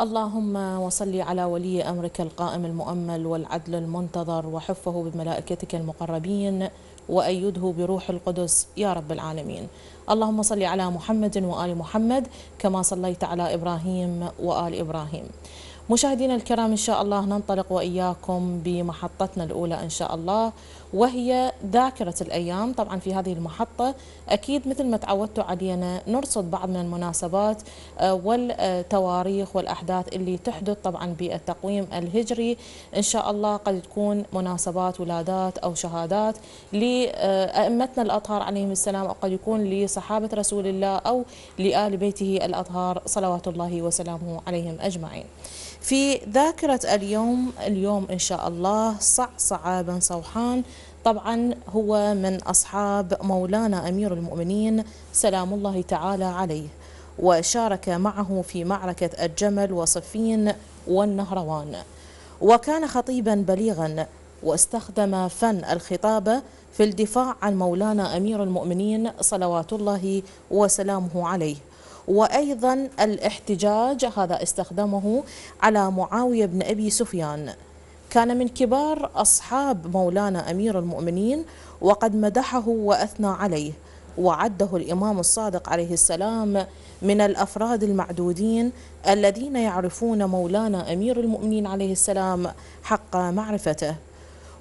اللهم وصلي على ولي امرك القائم المؤمل والعدل المنتظر وحفه بملائكتك المقربين وايده بروح القدس يا رب العالمين. اللهم صل على محمد وال محمد كما صليت على ابراهيم وال ابراهيم. مشاهدينا الكرام إن شاء الله ننطلق وإياكم بمحطتنا الأولى إن شاء الله وهي ذاكرة الأيام طبعا في هذه المحطة أكيد مثل ما تعودتوا علينا نرصد بعض من المناسبات آه، والتواريخ والأحداث اللي تحدث طبعا بالتقويم الهجري إن شاء الله قد تكون مناسبات ولادات أو شهادات لأئمتنا الأطهار عليهم السلام أو قد يكون لصحابة رسول الله أو لآل بيته الأطهار صلوات الله وسلامه عليهم أجمعين في ذاكرة اليوم اليوم إن شاء الله صعصعة بن صوحان طبعا هو من أصحاب مولانا أمير المؤمنين سلام الله تعالى عليه وشارك معه في معركة الجمل وصفين والنهروان وكان خطيبا بليغا واستخدم فن الخطابة في الدفاع عن مولانا أمير المؤمنين صلوات الله وسلامه عليه وأيضا الاحتجاج هذا استخدمه على معاوية بن أبي سفيان كان من كبار أصحاب مولانا أمير المؤمنين وقد مدحه وأثنى عليه وعده الإمام الصادق عليه السلام من الأفراد المعدودين الذين يعرفون مولانا أمير المؤمنين عليه السلام حق معرفته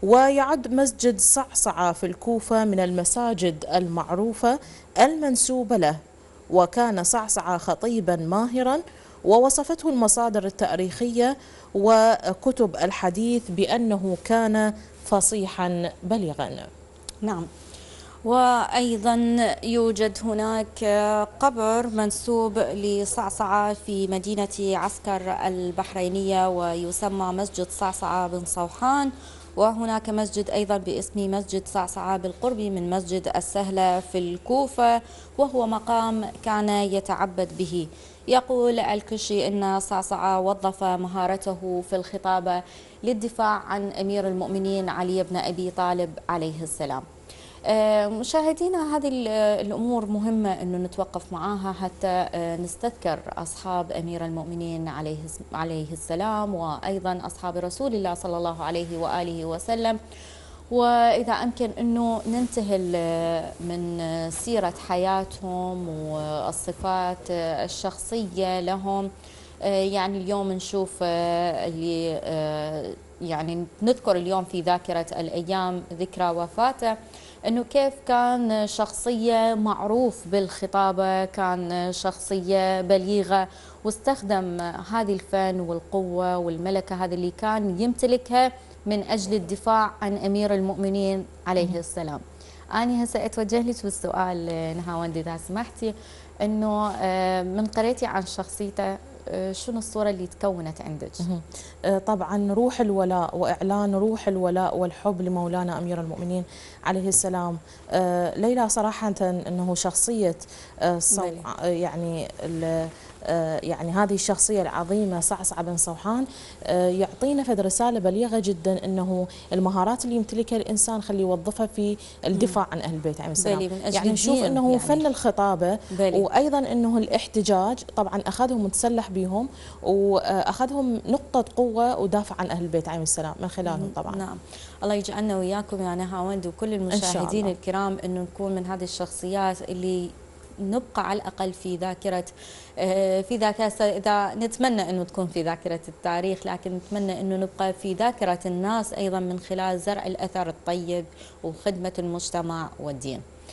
ويعد مسجد صعصعة في الكوفة من المساجد المعروفة المنسوبة له وكان صعصع خطيبا ماهرا ووصفته المصادر التاريخيه وكتب الحديث بانه كان فصيحا بليغا نعم وأيضا يوجد هناك قبر منسوب لصعصعة في مدينة عسكر البحرينية ويسمى مسجد صعصعة بن صوحان وهناك مسجد أيضا باسم مسجد صعصعة بالقرب من مسجد السهلة في الكوفة وهو مقام كان يتعبد به يقول الكشي أن صعصعة وظف مهارته في الخطابة للدفاع عن أمير المؤمنين علي بن أبي طالب عليه السلام آه، مشاهدينا هذه الأمور مهمة أنه نتوقف معاها حتى آه، نستذكر أصحاب أمير المؤمنين عليه, عليه السلام وأيضا أصحاب رسول الله صلى الله عليه وآله وسلم وإذا أمكن أنه ننتهل من سيرة حياتهم والصفات الشخصية لهم آه، يعني اليوم نشوف آه، اللي آه، يعني نذكر اليوم في ذاكرة الأيام ذكرى وفاته أنه كيف كان شخصية معروف بالخطابة كان شخصية بليغة واستخدم هذه الفن والقوة والملكة هذه اللي كان يمتلكها من أجل الدفاع عن أمير المؤمنين عليه السلام أنا هسه أتوجه لك بالسؤال نهاوندي إذا سمحتي أنه من قريتي عن شخصيته آه، شنو الصوره اللي تكونت عندك؟ آه، طبعا روح الولاء واعلان روح الولاء والحب لمولانا امير المؤمنين عليه السلام آه، ليلى صراحه انه شخصيه يعني آه، يعني هذه الشخصية العظيمة صعصع بن صوحان آه، يعطينا فد رسالة بليغة جدا أنه المهارات اللي يمتلكها الإنسان خلي يوظفها في الدفاع عن أهل البيت عليهم السلام يعني نشوف أنه يعني فن الخطابة بلي. وأيضا أنه الاحتجاج طبعا أخذهم متسلح بهم وأخذهم نقطة قوة ودافع عن أهل البيت عليهم السلام من خلالهم طبعا نعم الله يجعلنا وياكم يا نهاوند وكل المشاهدين الكرام أنه نكون من هذه الشخصيات اللي نبقى على الأقل في ذاكرة آه، في ذاكرة إذا نتمنى أنه تكون في ذاكرة التاريخ لكن نتمنى أنه نبقى في ذاكرة الناس أيضا من خلال زرع الأثر الطيب وخدمة المجتمع والدين